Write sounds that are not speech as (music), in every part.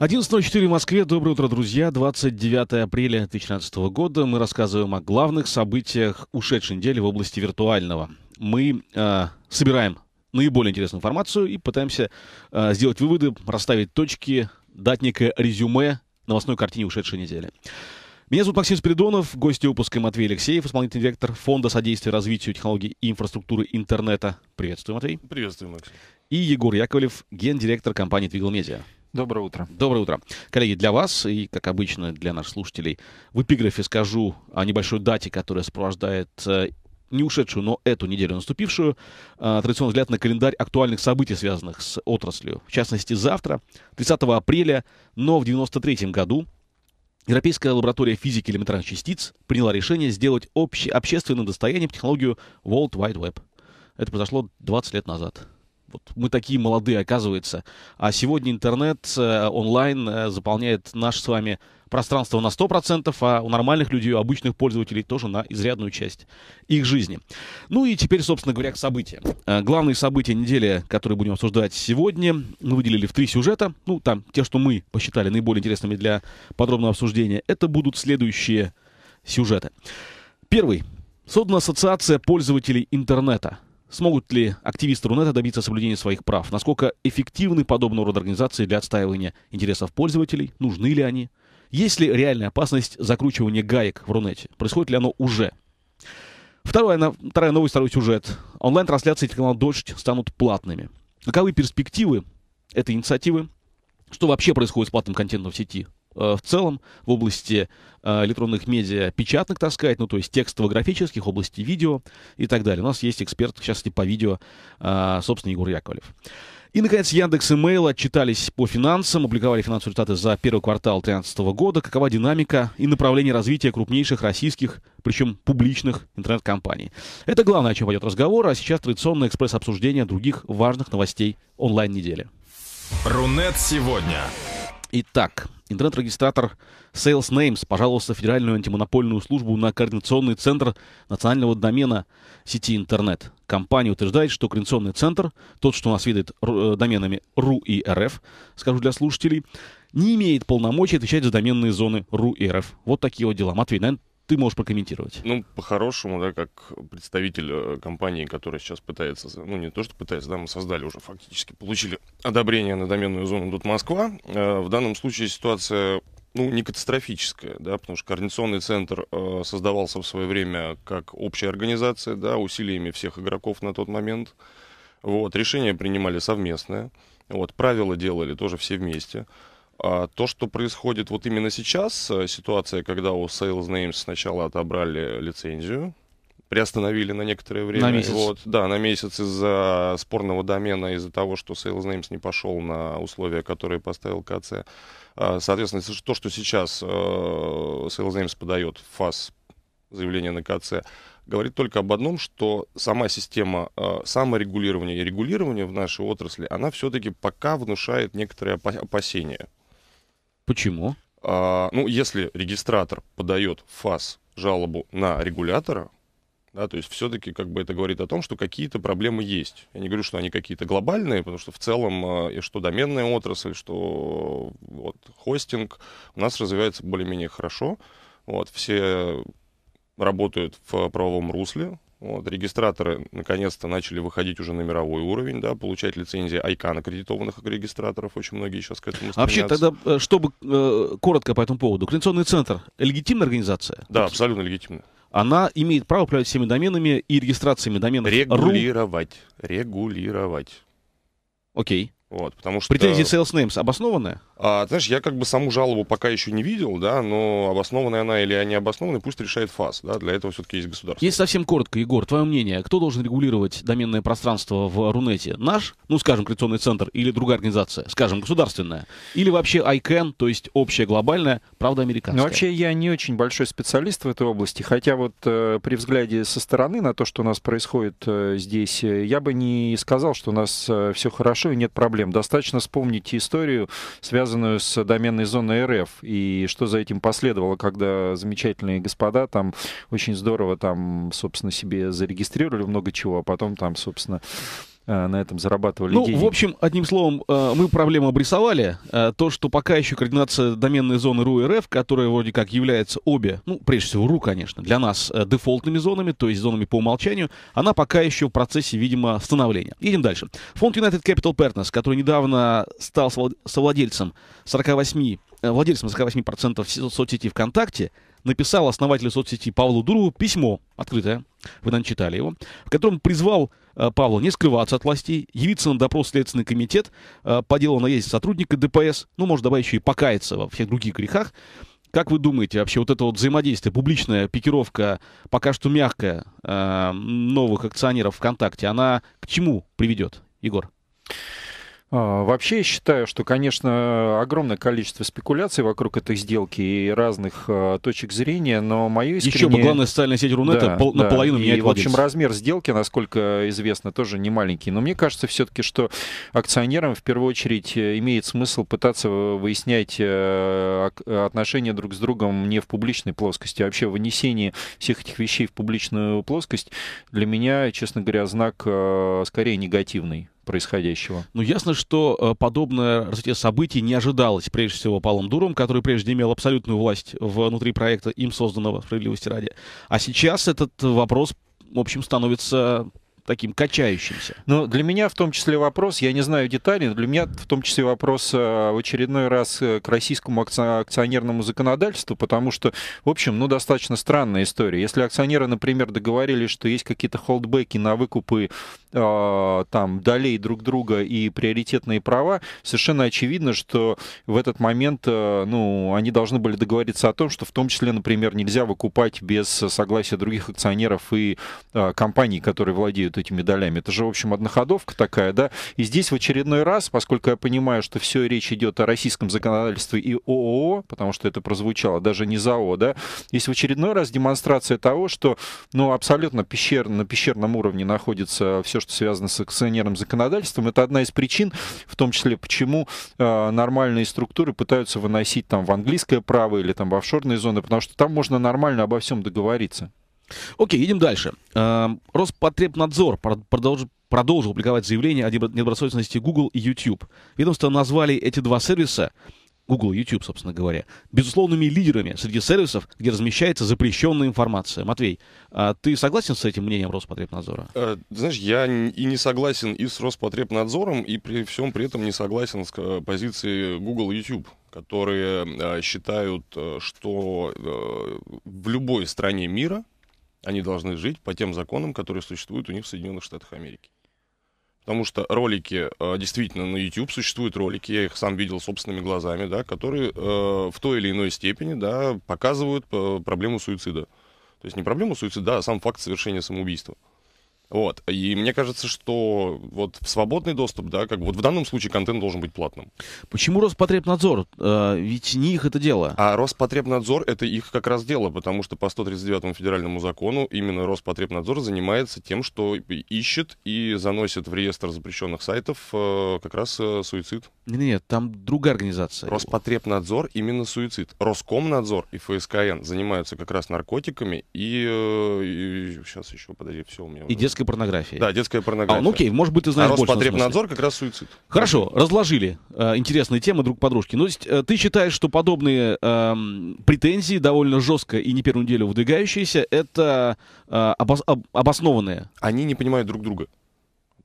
11.04 в Москве. Доброе утро, друзья. 29 апреля 2013 года мы рассказываем о главных событиях ушедшей недели в области виртуального. Мы э, собираем наиболее интересную информацию и пытаемся э, сделать выводы, расставить точки, дать некое резюме новостной картине ушедшей недели. Меня зовут Максим Спиридонов, гость выпуска Матвей Алексеев, исполнительный директор Фонда содействия развитию технологий и инфраструктуры интернета. Приветствую, Матвей. Приветствую, Максим. И Егор Яковлев, гендиректор компании «Двигал Media Доброе утро. Доброе утро. Коллеги, для вас и, как обычно, для наших слушателей в эпиграфе скажу о небольшой дате, которая сопровождает э, не ушедшую, но эту неделю наступившую, э, традиционный взгляд на календарь актуальных событий, связанных с отраслью. В частности, завтра, 30 апреля, но в 1993 году, Европейская лаборатория физики элементарных частиц приняла решение сделать обще- общественным достоянием технологию World Wide Web. Это произошло 20 лет назад вот мы такие молодые, оказывается. А сегодня интернет э, онлайн э, заполняет наш с вами пространство на 100%, а у нормальных людей, у обычных пользователей тоже на изрядную часть их жизни. Ну и теперь, собственно говоря, к событиям. Э, главные события недели, которые будем обсуждать сегодня, мы выделили в три сюжета. Ну, там, те, что мы посчитали наиболее интересными для подробного обсуждения, это будут следующие сюжеты. Первый. Создана ассоциация пользователей интернета – Смогут ли активисты Рунета добиться соблюдения своих прав? Насколько эффективны подобного рода организации для отстаивания интересов пользователей? Нужны ли они? Есть ли реальная опасность закручивания гаек в Рунете? Происходит ли оно уже? Вторая, вторая новость, второй сюжет. Онлайн-трансляции телеканала «Дождь» станут платными. Каковы перспективы этой инициативы? Что вообще происходит с платным контентом в сети? Э, в целом в области э, электронных медиа печатных таскать, ну, то есть текстово-графических, области видео и так далее. У нас есть эксперт, сейчас и по видео, э, собственно, Егор Яковлев. И, наконец, Яндекс и Mail отчитались по финансам, опубликовали финансовые результаты за первый квартал 2013 года, какова динамика и направление развития крупнейших российских, причем публичных интернет-компаний. Это главное, о чем пойдет разговор, а сейчас традиционное экспресс-обсуждение других важных новостей онлайн-недели. Рунет сегодня. Итак, Интернет-регистратор Sales Names пожаловался в Федеральную антимонопольную службу на Координационный центр национального домена сети интернет. Компания утверждает, что Координационный центр, тот, что у нас видит э, доменами .ru и .rf, скажу для слушателей, не имеет полномочий отвечать за доменные зоны .ru и .rf. Вот такие вот дела. Матвей, наверное, ты можешь прокомментировать? Ну, по-хорошему, да, как представитель э, компании, которая сейчас пытается, ну, не то, что пытается, да, мы создали уже фактически, получили одобрение на доменную зону тут Москва. Э, в данном случае ситуация ну, не катастрофическая, да, потому что координационный центр э, создавался в свое время как общая организация, да, усилиями всех игроков на тот момент. Вот, решения принимали совместное, вот, правила делали тоже все вместе. А то, что происходит вот именно сейчас, э, ситуация, когда у Sales Names сначала отобрали лицензию, приостановили на некоторое время. На месяц. Вот, да, на месяц из-за спорного домена, из-за того, что Sales Names не пошел на условия, которые поставил КЦ. А, соответственно, то, что сейчас э, Sales Names подает в ФАС заявление на КЦ, говорит только об одном, что сама система э, саморегулирования и регулирования в нашей отрасли, она все-таки пока внушает некоторые опасения. Почему? А, ну, если регистратор подает ФАС жалобу на регулятора, да, то есть все-таки как бы это говорит о том, что какие-то проблемы есть. Я не говорю, что они какие-то глобальные, потому что в целом а, и что доменная отрасль, что вот, хостинг у нас развивается более-менее хорошо. Вот, все работают в правовом русле, вот, регистраторы наконец-то начали выходить уже на мировой уровень, да, получать лицензии ICANN аккредитованных регистраторов. Очень многие сейчас к этому а стремятся. вообще, тогда, э, чтобы э, коротко по этому поводу, Координационный центр — легитимная организация? Да, Тут... абсолютно легитимная. Она имеет право управлять всеми доменами и регистрациями доменов. Регулировать. Ру... Регулировать. Окей. Вот, потому что... Претензии Sales Names обоснованная? А, знаешь, я как бы саму жалобу пока еще не видел, да, но обоснованная она или не обоснованная, пусть решает ФАС, да, для этого все-таки есть государство. Есть совсем коротко, Егор, твое мнение, кто должен регулировать доменное пространство в Рунете? Наш, ну, скажем, коррекционный центр или другая организация, скажем, государственная? Или вообще ICANN, то есть общая глобальная, правда, американская? Ну, вообще, я не очень большой специалист в этой области, хотя вот э, при взгляде со стороны на то, что у нас происходит э, здесь, э, я бы не сказал, что у нас э, все хорошо и нет проблем проблем. Достаточно вспомнить историю, связанную с доменной зоной РФ, и что за этим последовало, когда замечательные господа там очень здорово там, собственно, себе зарегистрировали много чего, а потом там, собственно, Э, на этом зарабатывали ну, деньги. в общем, одним словом, э, мы проблему обрисовали. Э, то, что пока еще координация доменной зоны РУ и РФ, которая вроде как является обе, ну, прежде всего РУ, конечно, для нас дефолтными зонами, то есть зонами по умолчанию, она пока еще в процессе, видимо, становления. Едем дальше. Фонд United Capital Partners, который недавно стал совладельцем 48, владельцем 48% соцсети ВКонтакте, написал основатель соцсети Павлу Дурову письмо, открытое, вы, наверное, читали его, в котором призвал э, Павла не скрываться от властей, явиться на допрос в Следственный комитет э, по делу на сотрудника ДПС, ну, может, добавить еще и покаяться во всех других грехах. Как вы думаете, вообще вот это вот взаимодействие, публичная пикировка, пока что мягкая, э, новых акционеров ВКонтакте, она к чему приведет, Егор? А, вообще я считаю, что, конечно, огромное количество спекуляций вокруг этой сделки и разных а, точек зрения, но мое искреннее... Еще бы главная социальная сеть Рунета да, пол, да. наполовину меняет И, владельца. в общем, размер сделки, насколько известно, тоже не маленький. Но мне кажется все-таки, что акционерам в первую очередь э, имеет смысл пытаться выяснять э, отношения друг с другом не в публичной плоскости. Вообще вынесение всех этих вещей в публичную плоскость для меня, честно говоря, знак э, скорее негативный происходящего. Ну, ясно, что э, подобное развитие событий не ожидалось, прежде всего, Палом Дуром, который прежде имел абсолютную власть внутри проекта, им созданного «Справедливости ради». А сейчас этот вопрос, в общем, становится таким качающимся. Ну, для меня в том числе вопрос, я не знаю деталей, но для меня в том числе вопрос э, в очередной раз э, к российскому акционерному законодательству, потому что, в общем, ну, достаточно странная история. Если акционеры, например, договорились, что есть какие-то холдбеки на выкупы а, там долей друг друга и приоритетные права, совершенно очевидно, что в этот момент э, ну, они должны были договориться о том, что в том числе, например, нельзя выкупать без согласия других акционеров и э, компаний, которые владеют этими долями. Это же, в общем, одноходовка такая, да? И здесь в очередной раз, поскольку я понимаю, что все речь идет о российском законодательстве и ООО, потому что это прозвучало, даже не ЗАО, да, есть в очередной раз демонстрация того, что, ну, абсолютно пещер, на пещерном уровне находится все, все, что связано с акционерным законодательством. Это одна из причин, в том числе, почему э, нормальные структуры пытаются выносить там в английское право или там в офшорные зоны, потому что там можно нормально обо всем договориться. Окей, едем дальше. Э, Роспотребнадзор продолжит продолжил публиковать заявление о недобросовестности Google и YouTube. Ведомство назвали эти два сервиса Google, YouTube, собственно говоря, безусловными лидерами среди сервисов, где размещается запрещенная информация. Матвей, а ты согласен с этим мнением Роспотребнадзора? Э, знаешь, я и не согласен и с Роспотребнадзором, и при всем при этом не согласен с э, позицией Google и YouTube которые э, считают, что в любой стране мира они должны жить по тем законам, которые существуют у них в Соединенных Штатах Америки потому что ролики, э, действительно, на YouTube существуют ролики, я их сам видел собственными глазами, да, которые э, в той или иной степени, да, показывают э, проблему суицида. То есть не проблему суицида, а сам факт совершения самоубийства. Вот. И мне кажется, что вот свободный доступ, да, как бы вот в данном случае контент должен быть платным. Почему Роспотребнадзор? А, ведь не их это дело. А Роспотребнадзор это их как раз дело, потому что по 139 федеральному закону именно Роспотребнадзор занимается тем, что ищет и заносит в реестр запрещенных сайтов э, как раз э, суицид. Нет, нет, там другая организация. Роспотребнадзор именно суицид. Роскомнадзор и ФСКН занимаются как раз наркотиками и, и сейчас еще, подожди, все у меня. И детским детской порнографии. Да, детская порнография. А, ну окей, может быть, ты знаешь а больше. Роспотребнадзор как раз суицид. Хорошо, разложили э, интересные темы друг подружки. Ну, есть, э, ты считаешь, что подобные э, претензии, довольно жестко и не первую неделю выдвигающиеся, это э, обос- обоснованные? Они не понимают друг друга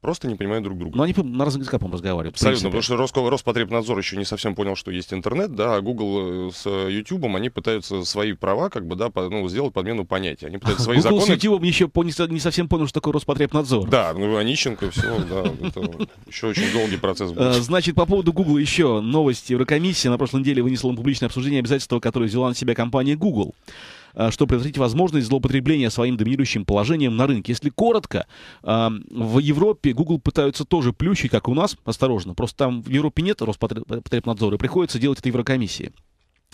просто не понимают друг друга. Но они на разных языках, по-моему, разговаривают. Абсолютно, потому что Роско, Роспотребнадзор еще не совсем понял, что есть интернет, да, а Google э, с YouTube э, они пытаются свои права, как бы, да, по, ну, сделать подмену понятия, Они пытаются (laughs) свои Google законы... с YouTube еще по, не, не совсем понял, что такое Роспотребнадзор. Да, ну, Онищенко, все, да, это еще очень долгий процесс э, будет. Значит, по поводу Google еще новости. Еврокомиссия на прошлой неделе вынесла на публичное обсуждение обязательства, которое взяла на себя компания Google. Э, чтобы предотвратить возможность злоупотребления своим доминирующим положением на рынке. Если коротко, эм, в Европе Google пытаются тоже плющить, как у нас, осторожно, просто там в Европе нет Роспотребнадзора, и приходится делать это Еврокомиссии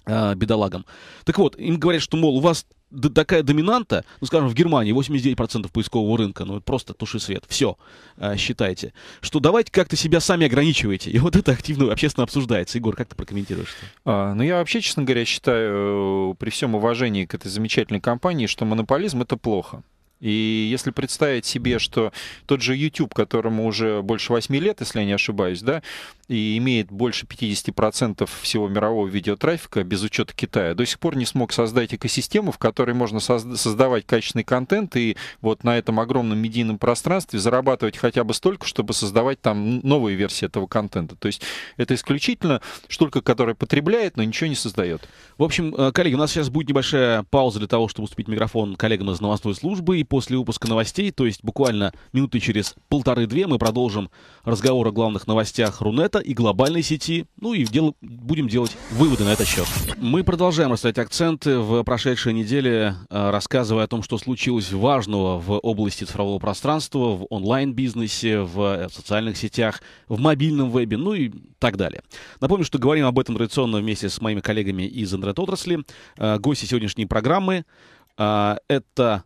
э, бедолагам. Так вот, им говорят, что, мол, у вас такая доминанта, ну, скажем, в Германии 89% поискового рынка, ну, просто туши свет, все, э, считайте, что давайте как-то себя сами ограничивайте, И вот это активно общественно обсуждается. Егор, как ты прокомментируешь это? А, ну, я вообще, честно говоря, считаю, э, при всем уважении к этой замечательной компании, что монополизм — это плохо. И если представить себе, что тот же YouTube, которому уже больше 8 лет, если я не ошибаюсь, да, и имеет больше 50% всего мирового видеотрафика, без учета Китая, до сих пор не смог создать экосистему, в которой можно создавать качественный контент и вот на этом огромном медийном пространстве зарабатывать хотя бы столько, чтобы создавать там новые версии этого контента. То есть это исключительно штука, которая потребляет, но ничего не создает. В общем, э, коллеги, у нас сейчас будет небольшая пауза для того, чтобы уступить микрофон коллегам из новостной службы, и после выпуска новостей, то есть буквально минуты через полторы-две мы продолжим разговор о главных новостях Рунета, интернета и глобальной сети. Ну и дел... будем делать выводы на этот счет. Мы продолжаем расставлять акценты в прошедшей неделе, э, рассказывая о том, что случилось важного в области цифрового пространства, в онлайн-бизнесе, в э, социальных сетях, в мобильном вебе, ну и так далее. Напомню, что говорим об этом традиционно вместе с моими коллегами из интернет-отрасли. Э, гости сегодняшней программы — это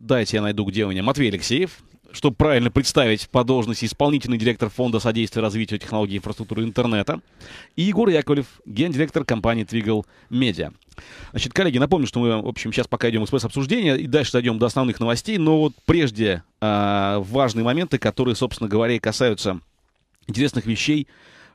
дайте я найду, где у меня, Матвей Алексеев, чтобы правильно представить по должности исполнительный директор Фонда содействия развитию технологий и инфраструктуры интернета, и Егор Яковлев, гендиректор компании Twiggle Media. Значит, коллеги, напомню, что мы, в общем, сейчас пока идем экспресс обсуждения и дальше дойдем до основных новостей, но вот прежде э, важные моменты, которые, собственно говоря, и касаются интересных вещей,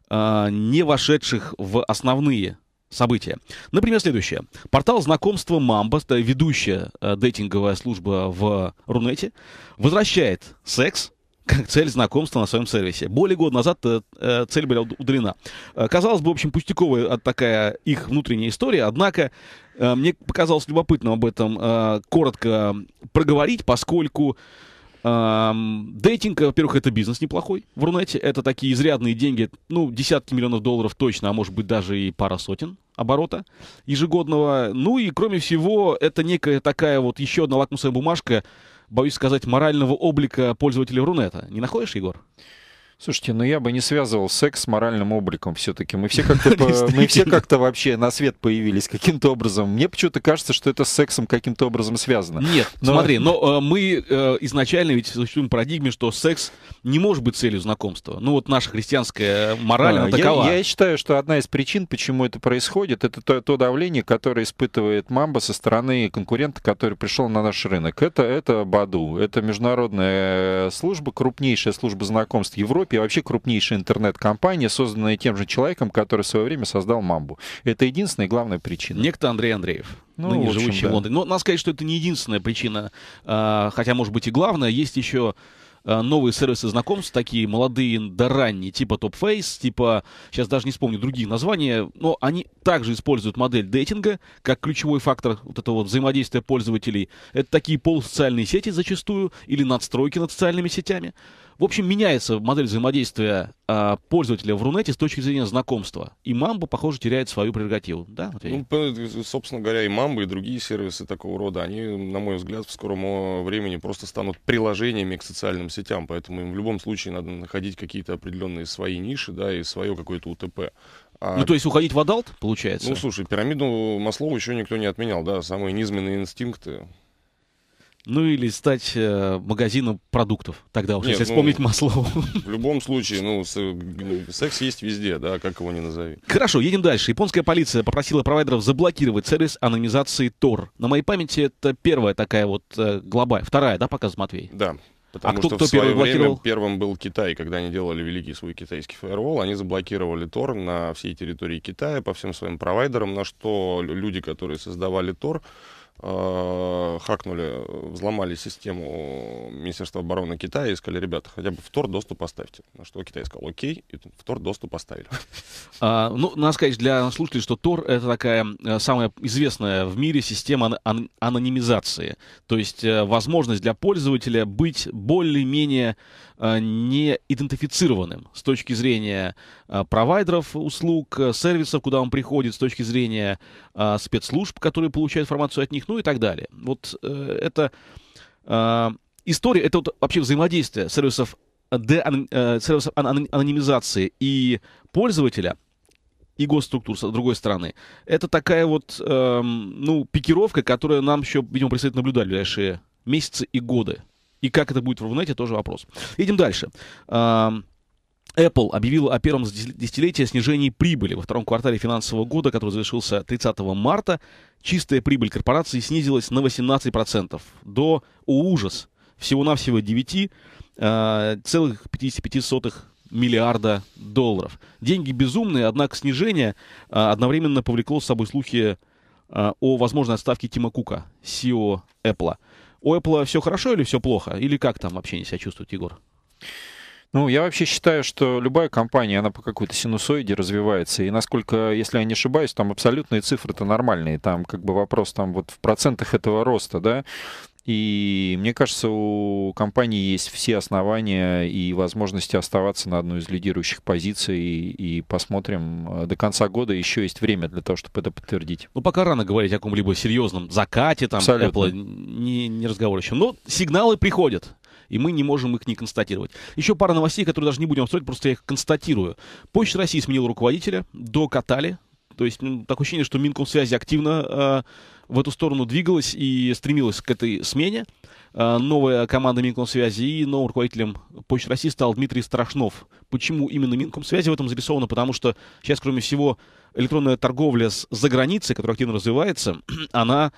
э, не вошедших в основные события. Например, следующее. Портал знакомства Мамба, ведущая э, дейтинговая служба в Рунете, возвращает секс как цель знакомства на своем сервисе. Более года назад э, э цель была удалена. Э, казалось бы, в общем, пустяковая э, такая их внутренняя история, однако э, мне показалось любопытным об этом коротко проговорить, поскольку Дейтинг, во-первых, это бизнес неплохой в Рунете. Это такие изрядные деньги, ну, десятки миллионов долларов точно, а может быть даже и пара сотен оборота ежегодного. Ну и, кроме всего, это некая такая вот еще одна лакмусовая бумажка, боюсь сказать, морального облика пользователей Рунета. Не находишь, Егор? Слушайте, ну я бы не связывал секс с моральным обликом все-таки. Мы все как-то (laughs) мы все как-то вообще на свет появились каким-то образом. Мне почему-то кажется, что это с сексом каким-то образом связано. Нет, но... смотри, но э, мы э, изначально ведь существуем в парадигме, что секс не может быть целью знакомства. Ну вот наша христианская мораль, а, она такова. Я, я считаю, что одна из причин, почему это происходит, это то, то давление, которое испытывает мамба со стороны конкурента, который пришел на наш рынок. Это, это БАДУ, это международная э, служба, крупнейшая служба знакомств Европы Европе, вообще крупнейшая интернет-компания, созданная тем же человеком, который в свое время создал Мамбу. Это единственная и главная причина. Некто Андрей Андреев. Ну, ныне общем, живущий да. в Лондоне. Но надо сказать, что это не единственная причина, а, хотя, может быть, и главная. Есть еще а, новые сервисы знакомств, такие молодые да ранние, типа TopFace, типа, сейчас даже не вспомню другие названия, но они также используют модель дейтинга как ключевой фактор вот этого вот взаимодействия пользователей. Это такие полусоциальные сети зачастую или надстройки над социальными сетями. В общем, меняется модель взаимодействия э, пользователя в Рунете с точки зрения знакомства. И Мамба, похоже, теряет свою прерогативу. Да, ну, собственно говоря, и Мамба, и другие сервисы такого рода, они, на мой взгляд, в скором времени просто станут приложениями к социальным сетям. Поэтому им в любом случае надо находить какие-то определенные свои ниши, да, и свое какое-то УТП. А... Ну, то есть уходить в адалт, получается? Ну, слушай, пирамиду Маслова еще никто не отменял, да, самые низменные инстинкты. Ну или стать э, магазином продуктов тогда уже, Нет, если ну, вспомнить Маслоу. В любом случае, ну, э, секс есть везде, да, как его ни назови. Хорошо, едем дальше. Японская полиция попросила провайдеров заблокировать сервис анонимизации Tor. На моей памяти это первая такая вот э, глоба, вторая, да, показ Матвей? Да. А потому а кто, что кто в свое время первым был Китай, когда они делали великий свой китайский фаервол, они заблокировали Тор на всей территории Китая по всем своим провайдерам, на что люди, которые создавали Тор, Э, хакнули, взломали систему Министерства обороны Китая и сказали, ребята, хотя бы в Тор доступ поставьте На что Китай сказал, окей, и в Тор доступ поставили А, ну, надо сказать для слушателей, что Тор — это такая э, самая известная в мире система ан- ан- анонимизации. То есть э, возможность для пользователя быть более-менее не идентифицированным с точки зрения провайдеров услуг, сервисов, куда он приходит, с точки зрения спецслужб, которые получают информацию от них, них, ну и так далее. Вот э, это э, история, это вот вообще взаимодействие сервисов, э, де, э, сервисов ан, анонимизации и пользователя и госструктур с другой стороны. Это такая вот, э, ну, пикировка, которая нам еще, видимо, предстоит наблюдать в ближайшие месяцы и годы. И как это будет в Рунете, тоже вопрос. Идем дальше. Э, Apple объявила о первом десятилетии о снижении прибыли во втором квартале финансового года, который завершился 30 марта. Чистая прибыль корпорации снизилась на 18%, до, о ужас, всего-навсего 9,55 а, миллиарда долларов. Деньги безумные, однако снижение а, одновременно повлекло с собой слухи а, о возможной отставке Тима Кука, CEO Apple. У Apple все хорошо или все плохо? Или как там вообще не себя чувствует Егор? Ну, я вообще считаю, что любая компания, она по какой-то синусоиде развивается. И насколько, если я не ошибаюсь, там абсолютные цифры-то нормальные. Там как бы вопрос там вот в процентах этого роста, да. И мне кажется, у компании есть все основания и возможности оставаться на одной из лидирующих позиций. И, и посмотрим, э, до конца года еще есть время для того, чтобы это подтвердить. Ну, пока рано говорить о каком-либо серьезном закате, там, Абсолютно. Apple, не, не разговор еще. Но сигналы приходят и мы не можем их не констатировать. Еще пара новостей, которые даже не будем обсуждать, просто я их констатирую. Почта России сменила руководителя, до Катали, то есть ну, такое ощущение, что Минкомсвязи активно э, в эту сторону двигалась и стремилась к этой смене. Э, новая команда Минкомсвязи и новым руководителем Почты России стал Дмитрий Страшнов. Почему именно Минкомсвязи в этом зарисовано? Потому что сейчас, кроме всего, электронная торговля с за границей, которая активно развивается, (clears throat) она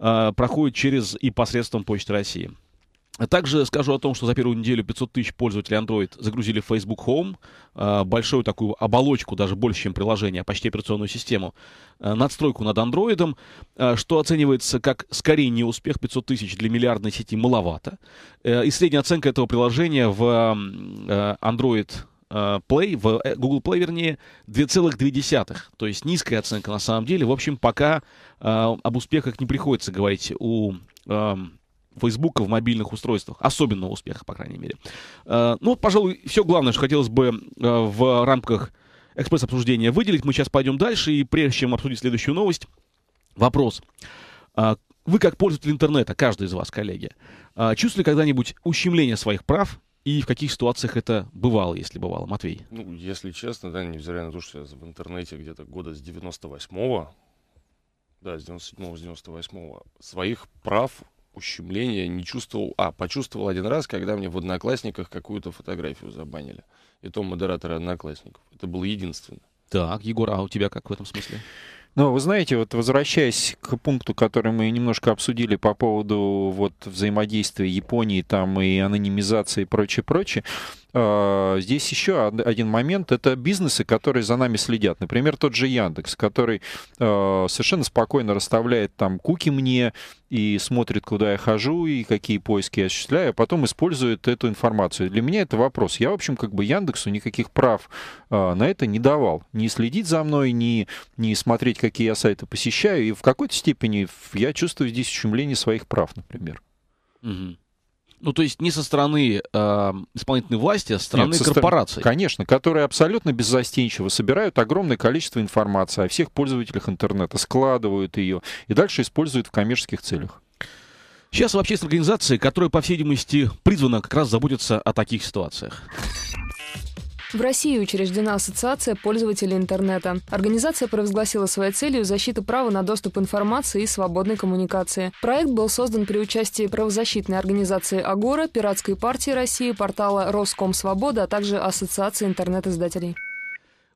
э, проходит через и посредством Почты России. А также скажу о том, что за первую неделю 500 тысяч пользователей Android загрузили в Facebook Home, а, большую такую оболочку, даже больше, чем приложение, а почти операционную систему, надстройку над Android, что оценивается как скорее не успех, 500 тысяч для миллиардной сети маловато. Э, и средняя оценка этого приложения в Android Play, в э, Google Play, вернее, 2,2. То есть низкая оценка на самом деле. В общем, пока об успехах не приходится говорить у Фейсбука в мобильных устройствах. Особенного успеха, по крайней мере. Э, ну, пожалуй, все главное, что хотелось бы э, в рамках экспресс-обсуждения выделить. Мы сейчас пойдем дальше, и прежде чем обсудить следующую новость, вопрос. Э, вы, как пользователь интернета, каждый из вас, коллеги, чувствовали когда-нибудь ущемление своих прав и в каких ситуациях это бывало, если бывало, Матвей? Ну, если честно, да, невзирая на то, что я в интернете где-то года с 98-го, да, с 97-го, с 98-го, своих прав ущемления не чувствовал. А, почувствовал один раз, когда мне в Одноклассниках какую-то фотографию забанили. И то модератора Одноклассников. Это было единственное. Так, Егор, а у тебя как в этом смысле? Ну, вы знаете, вот возвращаясь к пункту, который мы немножко обсудили по поводу вот взаимодействия Японии там и анонимизации и прочее, прочее, а, здесь еще один момент. Это бизнесы, которые за нами следят. Например, тот же Яндекс, который а, совершенно спокойно расставляет там куки мне и смотрит, куда я хожу и какие поиски я осуществляю, а потом использует эту информацию. Для меня это вопрос. Я, в общем, как бы Яндексу никаких прав а, на это не давал. Не следить за мной, не, не смотреть, какие я сайты посещаю. И в какой-то степени я чувствую здесь ущемление своих прав, например. Угу. Ну, то есть не со стороны э, исполнительной власти, а со стороны Нет, корпораций. Со... Конечно, которые абсолютно беззастенчиво собирают огромное количество информации о всех пользователях интернета, складывают ее и дальше используют в коммерческих целях. Сейчас вообще есть организации, которые, по всей видимости, призвана как раз заботиться о таких ситуациях. В России учреждена Ассоциация пользователей интернета. Организация провозгласила своей целью защиту права на доступ информации и свободной коммуникации. Проект был создан при участии правозащитной организации «Агора», «Пиратской партии России», портала Роскомсвобода, а также Ассоциации интернет-издателей.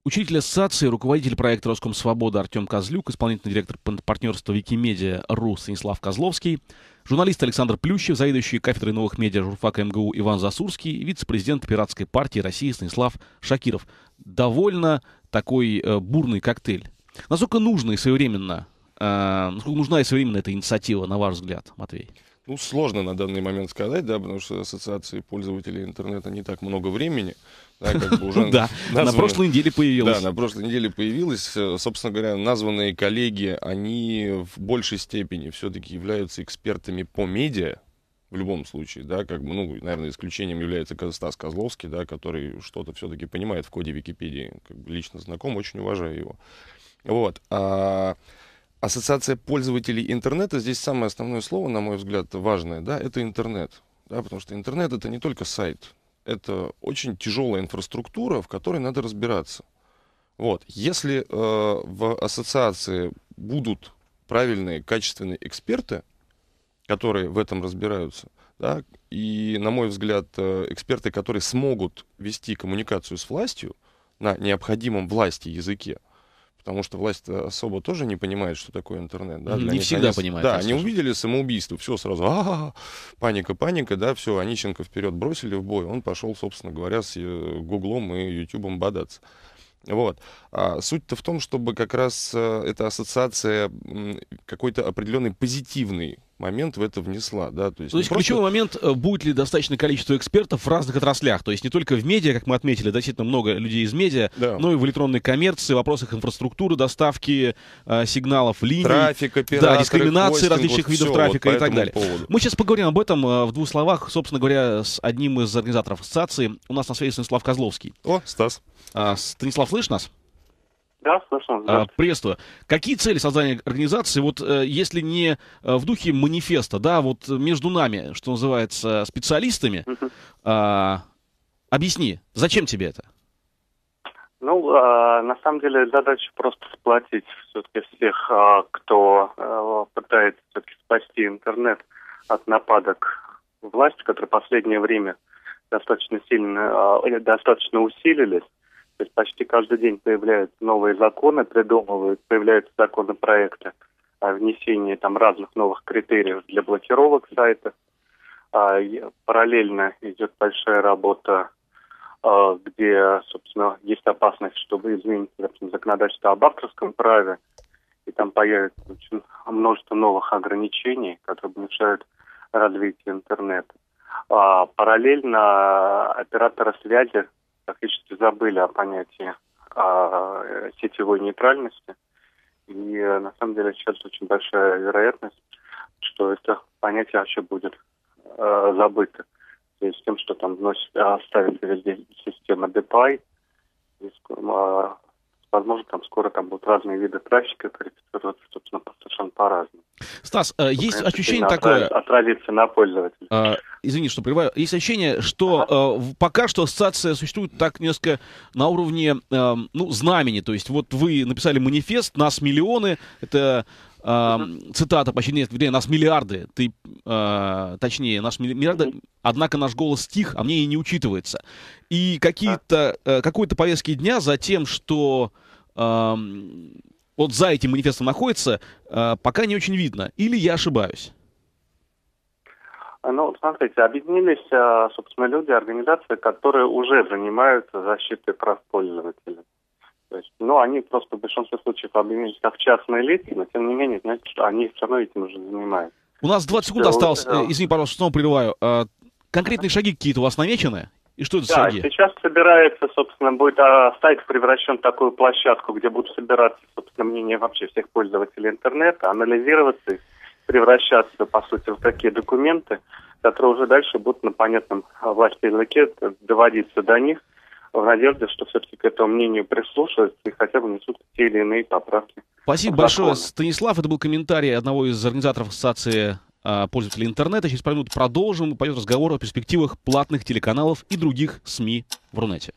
Учитель ассоциации, руководитель проекта «Роскомсвобода» Артем Козлюк, исполнительный директор партнерства ВикиМедиа Викимедиа.ру Станислав Козловский – Журналист Александр Плющев, заведующий кафедрой новых медиа журфака МГУ Иван Засурский вице-президент Пиратской партии России Станислав Шакиров. Довольно такой э, бурный коктейль. Насколько нужно и своевременно, э, насколько нужна и своевременно эта инициатива, на ваш взгляд, Матвей? Ну, сложно на данный момент сказать, да, потому что ассоциации пользователей интернета не так много времени. Да, как бы (laughs) уже да названы... на прошлой неделе появилась. Да, на прошлой неделе появилась. Э, собственно говоря, названные коллеги, они в большей степени все-таки являются экспертами по медиа, в любом случае, да, как бы, ну, наверное, исключением является Стас Козловский, да, который что-то все-таки понимает в коде Википедии, как бы лично знаком, очень уважаю его. Вот. А ассоциация пользователей интернета, здесь самое основное слово, на мой взгляд, важное, да, это интернет. Да, потому что интернет это не только сайт, это очень тяжелая инфраструктура, в которой надо разбираться. Вот. Если э, в ассоциации будут правильные, качественные эксперты, которые в этом разбираются, да, и, на мой взгляд, э, эксперты, которые смогут вести коммуникацию с властью на необходимом власти языке, Потому что власть особо тоже не понимает, что такое интернет. Да? не всегда они, понимает. Да, они слушаю. увидели самоубийство, все сразу, а -а -а, паника, паника, да, все, Онищенко вперед бросили в бой, он пошел, собственно говоря, с э, Гуглом и Ютубом бодаться. Вот. А суть-то в том, чтобы как раз э, эта ассоциация какой-то определенной позитивной момент в это внесла. Да? То есть, то есть просто... ключевой момент, э, будет ли достаточное количество экспертов в разных отраслях, то есть не только в медиа, как мы отметили, действительно много людей из медиа, да. но и в электронной коммерции, в вопросах инфраструктуры, доставки э, сигналов, линий, трафик, да, дискриминации различных вот видов все, трафика вот и так далее. Поводу. Мы сейчас поговорим об этом э, в двух словах, собственно говоря, с одним из организаторов ассоциации. У нас на связи Станислав Козловский. О, Стас. А, Станислав, слышишь нас? Да, слышно. А, приветствую. Какие цели создания организации, вот э, если не э, в духе манифеста, да, вот между нами, что называется, специалистами, угу. а, объясни, зачем тебе это? Ну, э, на самом деле задача просто сплотить все-таки всех, э, кто э, пытается все-таки спасти интернет от нападок власти, которые в последнее время достаточно сильно, э, достаточно усилились. То есть почти каждый день появляются новые законы, придумывают, появляются законопроекты о внесении там разных новых критериев для блокировок сайтов. А, параллельно идет большая работа, а, где, собственно, есть опасность, чтобы изменить собственно, законодательство об авторском праве, и там появится очень множество новых ограничений, которые мешают развитию интернета. А, параллельно операторы связи практически забыли о понятии о э, сетевой нейтральности. И э, на самом деле сейчас очень большая вероятность, что это понятие вообще будет э, забыто. В связи тем, что там вносит, оставится э, везде система DePy, э, возможно, там скоро там будут разные виды трафика квалифицироваться, собственно, совершенно по-разному. Стас, э, ну, есть конечно, ощущение такое... Отразится на пользователя. А, извини, что прерываю. Есть ощущение, что ага. э, пока что ассоциация существует так несколько на уровне, э, ну, знамени. То есть вот вы написали манифест, нас миллионы, это uh-huh. цитата почти нет, вернее, нас миллиарды, ты, э, точнее, нас миллиарды, uh-huh. однако наш голос тих, а мне и не учитывается. И какие-то, uh-huh. э, какой-то повестки дня за тем, что вот за этим манифестом находится, а, пока не очень видно. Или я ошибаюсь? Ну, смотрите, объединились, а, собственно, люди, организации, которые уже занимаются защитой прав пользователей. То есть, ну, они просто в большинстве случаев объединились как частные лица, но тем не менее, значит, они все равно этим уже занимаются. У нас 20 секунд осталось. Э, извини, пожалуйста, снова прерываю. А, конкретные шаги какие-то у вас намечены? И что это да, шаги? сейчас собирается, собственно, будет а, сайт превращен в такую площадку, где будут собираться, собственно, мнения вообще всех пользователей интернета, анализироваться и превращаться, по сути, в такие документы, которые уже дальше будут на понятном а, власти языке доводиться до них, в надежде, что все-таки к этому мнению прислушаются и хотя бы несут те или иные поправки. Спасибо большое, Станислав. Это был комментарий одного из организаторов Ассоциации а, пользователей интернета. Через пару минут продолжим. Пойдет разговор о перспективах платных телеканалов и других СМИ в Рунете.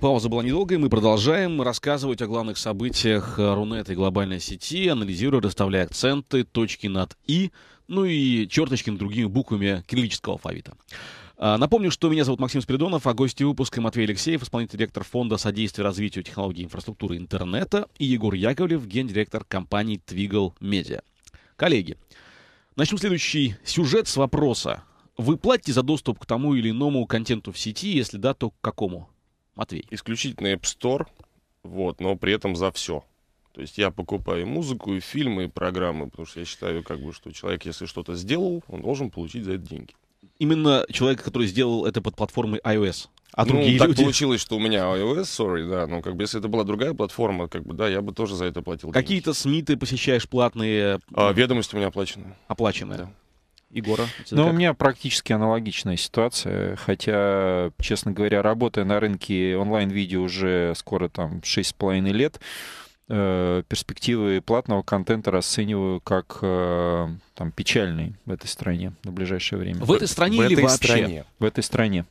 Пауза была недолгая, Мы продолжаем рассказывать о главных событиях э, Рунета и глобальной сети, анализируя, расставляя акценты, точки над «и», ну и черточки над другими буквами кириллического алфавита. А, напомню, что меня зовут Максим Спиридонов, а гости выпуска Матвей Алексеев, исполнительный директор Фонда содействия развитию технологий инфраструктуры интернета, и Егор Яковлев, гендиректор компании Twiggle Media. Коллеги, Начну следующий сюжет с вопроса. Вы платите за доступ к тому или иному контенту в сети? Если да, то к какому? Матвей. Исключительно App Store, вот, но при этом за все. То есть я покупаю и музыку, и фильмы, и программы, потому что я считаю, как бы, что человек, если что-то сделал, он должен получить за это деньги именно человека, который сделал это под платформой iOS. А ну, другие ну, так люди... получилось, что у меня iOS, sorry, да, но как бы если это была другая платформа, как бы, да, я бы тоже за это платил. Какие-то СМИ ты посещаешь платные? А, ведомость у меня оплаченная. Оплаченная. Да. Егора? Ну, как? у меня практически аналогичная ситуация, хотя, честно говоря, работая на рынке онлайн-видео уже скоро там 6,5 лет, э, перспективы платного контента расцениваю как э, там, печальные в этой стране на ближайшее время. В этой стране в или этой вообще? Стране. В этой стране.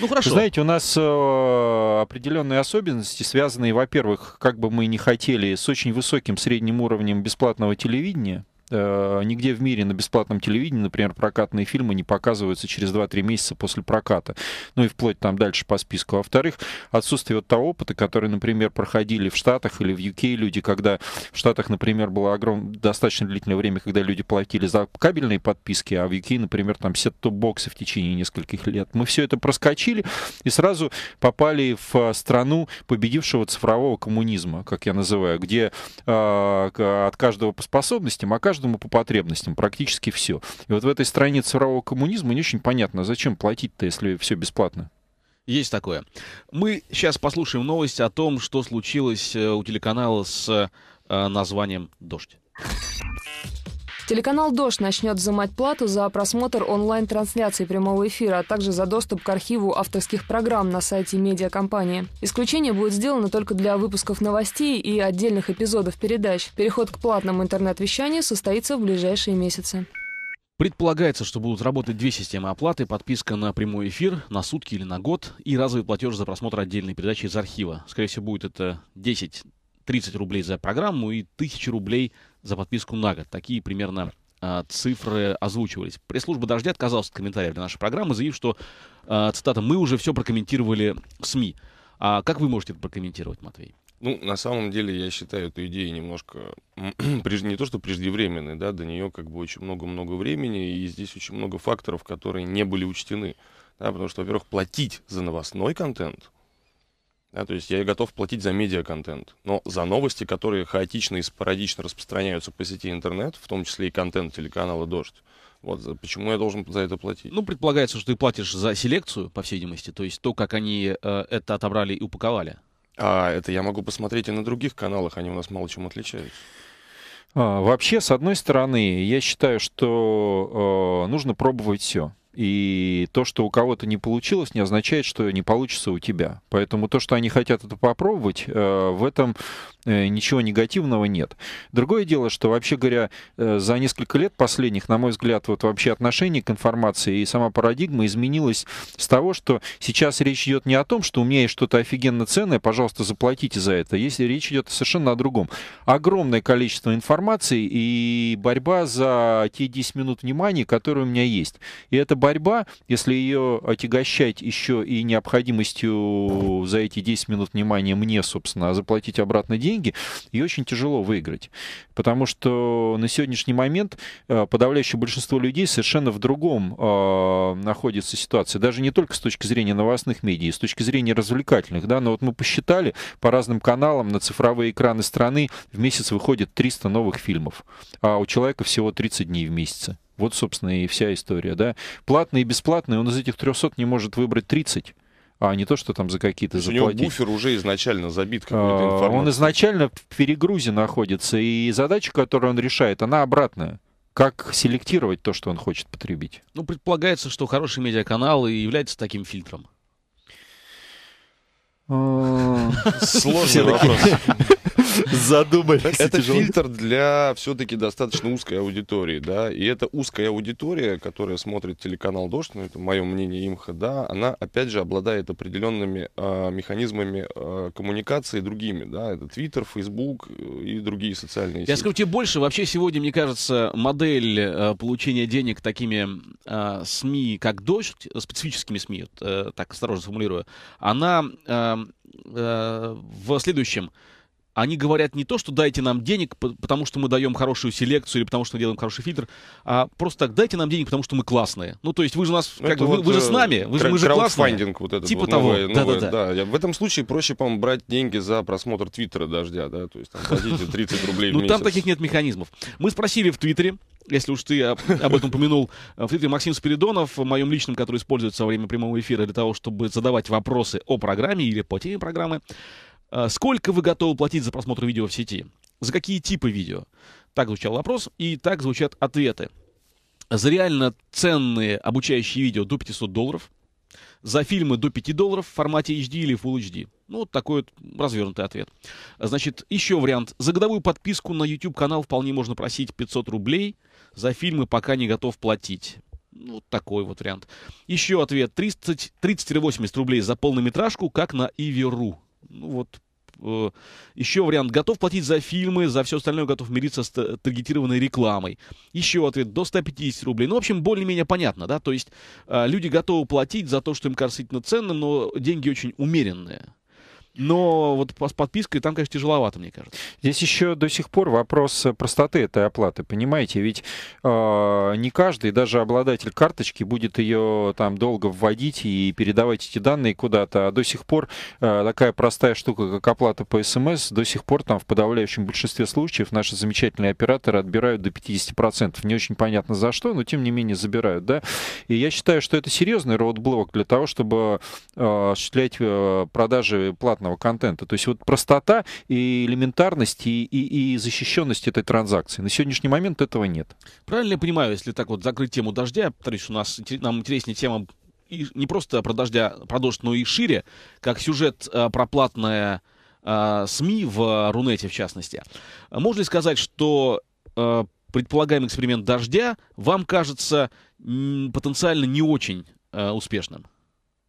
Ну хорошо. Вы знаете, у нас э, определенные особенности, связанные, во-первых, как бы мы не хотели, с очень высоким средним уровнем бесплатного телевидения. Э, нигде в мире на бесплатном телевидении, например, прокатные фильмы не показываются через 2-3 месяца после проката. Ну и вплоть там дальше по списку. Во-вторых, отсутствие вот того опыта, который, например, проходили в Штатах или в UK люди, когда в Штатах, например, было огром... достаточно длительное время, когда люди платили за кабельные подписки, а в UK, например, там все топ боксы в течение нескольких лет. Мы все это проскочили и сразу попали в э, страну победившего цифрового коммунизма, как я называю, где э, от каждого по способностям, а каждый каждому по потребностям, практически все. И вот в этой стране цифрового коммунизма не очень понятно, а зачем платить-то, если все бесплатно. Есть такое. Мы сейчас послушаем новость о том, что случилось э, у телеканала с э, названием «Дождь». Телеканал «Дождь» начнет взимать плату за просмотр онлайн-трансляции прямого эфира, а также за доступ к архиву авторских программ на сайте медиакомпании. Исключение будет сделано только для выпусков новостей и отдельных эпизодов передач. Переход к платному интернет-вещанию состоится в ближайшие месяцы. Предполагается, что будут работать две системы оплаты, подписка на прямой эфир на сутки или на год и разовый платеж за просмотр отдельной передачи из архива. Скорее всего, будет это 10-30 рублей за программу и 1000 рублей за подписку на год. Такие примерно а, цифры озвучивались. Пресс-служба «Дождя» отказалась от комментариев для нашей программы, заявив, что, а, цитата, «мы уже все прокомментировали в СМИ». А как вы можете это прокомментировать, Матвей? Ну, на самом деле, я считаю эту идею немножко, (clears throat) не то что преждевременной, да, до нее как бы очень много-много времени, и здесь очень много факторов, которые не были учтены. Да, потому что, во-первых, платить за новостной контент да, то есть я готов платить за медиа-контент, но за новости, которые хаотично и спорадично распространяются по сети интернет, в том числе и контент телеканала «Дождь», вот почему я должен за это платить? Ну, предполагается, что ты платишь за селекцию, по всей видимости, то есть то, как они э, это отобрали и упаковали. А это я могу посмотреть и на других каналах, они у нас мало чем отличаются. А, вообще, с одной стороны, я считаю, что э, нужно пробовать все. И то, что у кого-то не получилось, не означает, что не получится у тебя. Поэтому то, что они хотят это попробовать, э, в этом э, ничего негативного нет. Другое дело, что вообще говоря, э, за несколько лет последних, на мой взгляд, вот вообще отношение к информации и сама парадигма изменилась с того, что сейчас речь идет не о том, что у меня есть что-то офигенно ценное, пожалуйста, заплатите за это. Если речь идет совершенно о другом. Огромное количество информации и борьба за те 10 минут внимания, которые у меня есть. И это борьба, если ее отягощать еще и необходимостью за эти 10 минут внимания мне, собственно, а заплатить обратно деньги, ее очень тяжело выиграть. Потому что на сегодняшний момент э, подавляющее большинство людей совершенно в другом э, находится ситуация. Даже не только с точки зрения новостных медиа, с точки зрения развлекательных. Да? Но вот мы посчитали по разным каналам на цифровые экраны страны в месяц выходит 300 новых фильмов, а у человека всего 30 дней в месяце. Вот, собственно, и вся история, да. Платный и бесплатный, он из этих 300 не может выбрать 30 а не то, что там за какие-то заплатить. У него буфер уже изначально забит а, какой-то информацией. Он изначально в перегрузе находится, и задача, которую он решает, она обратная. Как селектировать то, что он хочет потребить? Ну, предполагается, что хороший медиаканал и является таким фильтром. А, Сложный вопрос. Задумались. Это фильтр для все-таки достаточно узкой аудитории, да, и эта узкая аудитория, которая смотрит телеканал «Дождь», ну, это мое мнение имха, да, она, опять же, обладает определенными э, а, механизмами э, коммуникации другими, да, это Твиттер, Фейсбук э, и другие социальные Я сети. Я скажу тебе больше, вообще сегодня, мне кажется, модель э, получения денег такими э, СМИ, как «Дождь», э, специфическими СМИ, э, так осторожно сформулирую, она э, э, в следующем – они говорят не то, что дайте нам денег, потому что мы даем хорошую селекцию или потому что мы делаем хороший фильтр, а просто так дайте нам денег, потому что мы классные. Ну, то есть вы же у нас, как бы, вот вы, вы же э, с нами, вы же, мы же классные. вот этот. Типа вот, того. Новое, новое, да, да, да. да. В этом случае проще, по-моему, брать деньги за просмотр Твиттера дождя, да, то есть там 30 рублей Ну, там таких нет механизмов. Мы спросили в Твиттере, если уж ты э, об этом упомянул, э, в Твиттере Максим Спиридонов, в моем личном, который используется во время прямого эфира для того, чтобы задавать вопросы о программе или по теме программы, а, сколько вы готовы платить за просмотр видео в сети? За какие типы видео? Так звучал вопрос, и так звучат ответы. За реально ценные обучающие видео до 500 долларов, за фильмы до 5 долларов в формате HD или Full HD. Ну, вот такой вот развернутый ответ. Значит, еще вариант. За годовую подписку на YouTube-канал вполне можно просить 500 рублей. За фильмы пока не готов платить. Ну, вот такой вот вариант. Еще ответ. 30-80 рублей за полнометражку, как на Иверу ну вот, э, еще вариант. Готов платить за фильмы, за все остальное готов мириться с таргетированной рекламой. Еще ответ. До 150 рублей. Ну, в общем, более-менее понятно, да? То есть э, люди готовы платить за то, что им кажется ценным, но деньги очень умеренные. Но вот с подпиской там, конечно, тяжеловато, мне кажется. Здесь еще до сих пор вопрос э, простоты этой оплаты, понимаете? Ведь э, не каждый, даже обладатель карточки, будет ее там долго вводить и передавать эти данные куда-то. А до сих пор э, такая простая штука, как оплата по СМС, до сих пор там в подавляющем большинстве случаев наши замечательные операторы отбирают до 50%. Не очень понятно за что, но тем не менее забирают, да? И я считаю, что это серьезный роудблок для того, чтобы э, осуществлять э, продажи платных элементарного контента. То есть вот простота и элементарность и, и, и защищенность этой транзакции. На сегодняшний момент этого нет. Правильно я понимаю, если так вот закрыть тему дождя, повторюсь, у нас нам интереснее тема и не просто про дождя, про дождь, но и шире, как сюжет э, про платное э, СМИ в э, Рунете, в частности. Можно ли сказать, что э, предполагаемый эксперимент дождя вам кажется м, потенциально не очень э, успешным?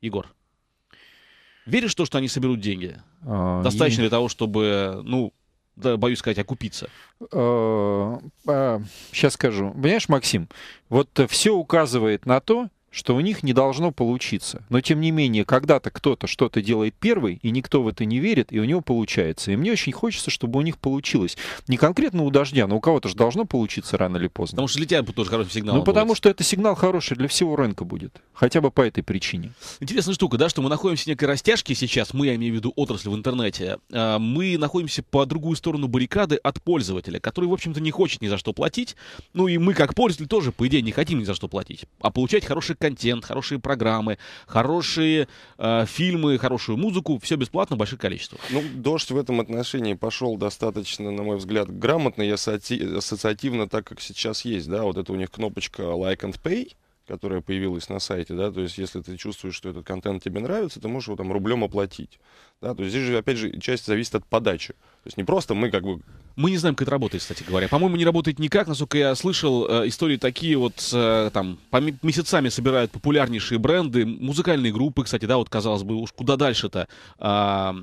Егор. Веришь в то, что они соберут деньги? А, Достаточно я... для того, чтобы, ну, да, боюсь сказать, окупиться? Сейчас а, а, скажу. Понимаешь, Максим, вот э, все указывает на то, что у них не должно получиться. Но тем не менее, когда-то кто-то что-то делает первый, и никто в это не верит, и у него получается. И мне очень хочется, чтобы у них получилось. Не конкретно у дождя, но у кого-то же должно получиться рано или поздно. Потому что для тебя тоже хороший сигнал. Ну, потому будет. что это сигнал хороший для всего рынка будет. Хотя бы по этой причине. Интересная штука, да, что мы находимся в некой растяжке сейчас, мы, я имею в виду отрасль в интернете, а, мы находимся по другую сторону баррикады от пользователя, который, в общем-то, не хочет ни за что платить. Ну и мы, как пользователь, тоже, по идее, не хотим ни за что платить. А получать хорошие контент, хорошие программы, хорошие э, фильмы, хорошую музыку. Все бесплатно, большое количество. Ну, дождь в этом отношении пошел достаточно, на мой взгляд, грамотно и ассоциативно, так как сейчас есть. Да, вот это у них кнопочка like and pay которая появилась на сайте, да, то есть если ты чувствуешь, что этот контент тебе нравится, ты можешь его там рублем оплатить. Да, то есть здесь же, опять же, часть зависит от подачи. То есть не просто мы как бы... Мы не знаем, как это работает, кстати говоря. По-моему, не работает никак. Насколько я слышал, э, истории такие вот э, там по месяцами собирают популярнейшие бренды, музыкальные группы, кстати, да, вот казалось бы, уж куда дальше-то. Э,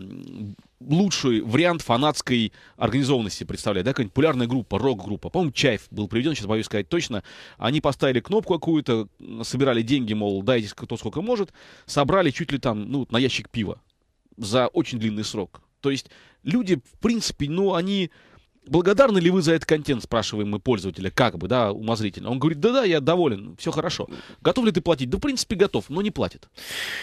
лучший вариант фанатской организованности представляет, да, какая-нибудь популярная группа, рок-группа. По-моему, Чайф был приведен, сейчас боюсь сказать точно. Они поставили кнопку какую-то, собирали деньги, мол, дайте кто сколько может, собрали чуть ли там, ну, на ящик пива за очень длинный срок. То есть люди, в принципе, ну, они благодарны ли вы за этот контент, спрашиваем мы пользователя, как бы, да, умозрительно. Он говорит, да-да, я доволен, все хорошо. Готов ли ты платить? Да, в принципе, готов, но не платит.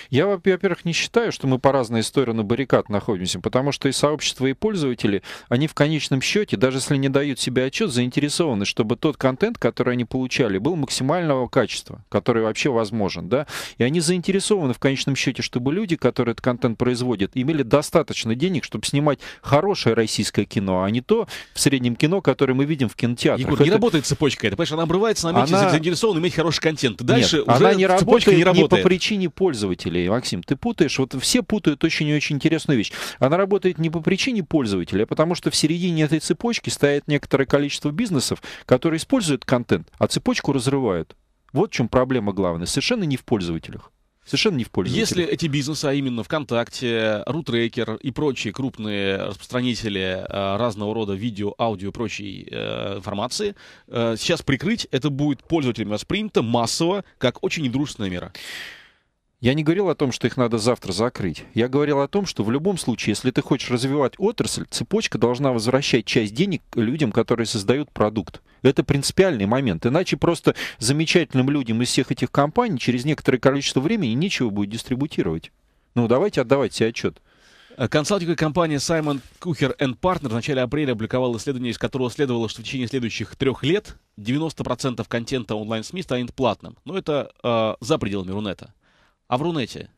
Я, во-первых, не считаю, что мы по разные стороны баррикад находимся, потому что и сообщество, и пользователи, они в конечном счете, даже если не дают себе отчет, заинтересованы, чтобы тот контент, который они получали, был максимального качества, который вообще возможен, да, и они заинтересованы в конечном счете, чтобы люди, которые этот контент производят, имели достаточно денег, чтобы снимать хорошее российское кино, а не то, в среднем кино, которое мы видим в кинотеатрах. Егор, это... не работает цепочка это, понимаешь, она обрывается на месте, она... заинтересован иметь хороший контент. Дальше Нет, уже она не работает, не работает не по причине пользователей, Максим. Ты путаешь, вот все путают очень и очень интересную вещь. Она работает не по причине пользователя, а потому что в середине этой цепочки стоит некоторое количество бизнесов, которые используют контент, а цепочку разрывают. Вот в чем проблема главная, совершенно не в пользователях совершенно не в пользу. Если эти бизнесы, а именно ВКонтакте, Рутрекер и прочие крупные распространители э, разного рода видео, аудио и прочей э, информации, э, сейчас прикрыть, это будет пользователям спринта массово, как очень недружественная мера. Я не говорил о том, что их надо завтра закрыть. Я говорил о том, что в любом случае, если ты хочешь развивать отрасль, цепочка должна возвращать часть денег людям, которые создают продукт. Это принципиальный момент. Иначе просто замечательным людям из всех этих компаний через некоторое количество времени нечего будет дистрибутировать. Ну, давайте отдавать себе отчет. Э, консалтинговая компания Simon Cooker Partner в начале апреля опубликовала исследование, из которого следовало, что в течение следующих трех лет 90% контента онлайн-СМИ станет платным. Но ну, это э, за пределами Рунета. А в Рунете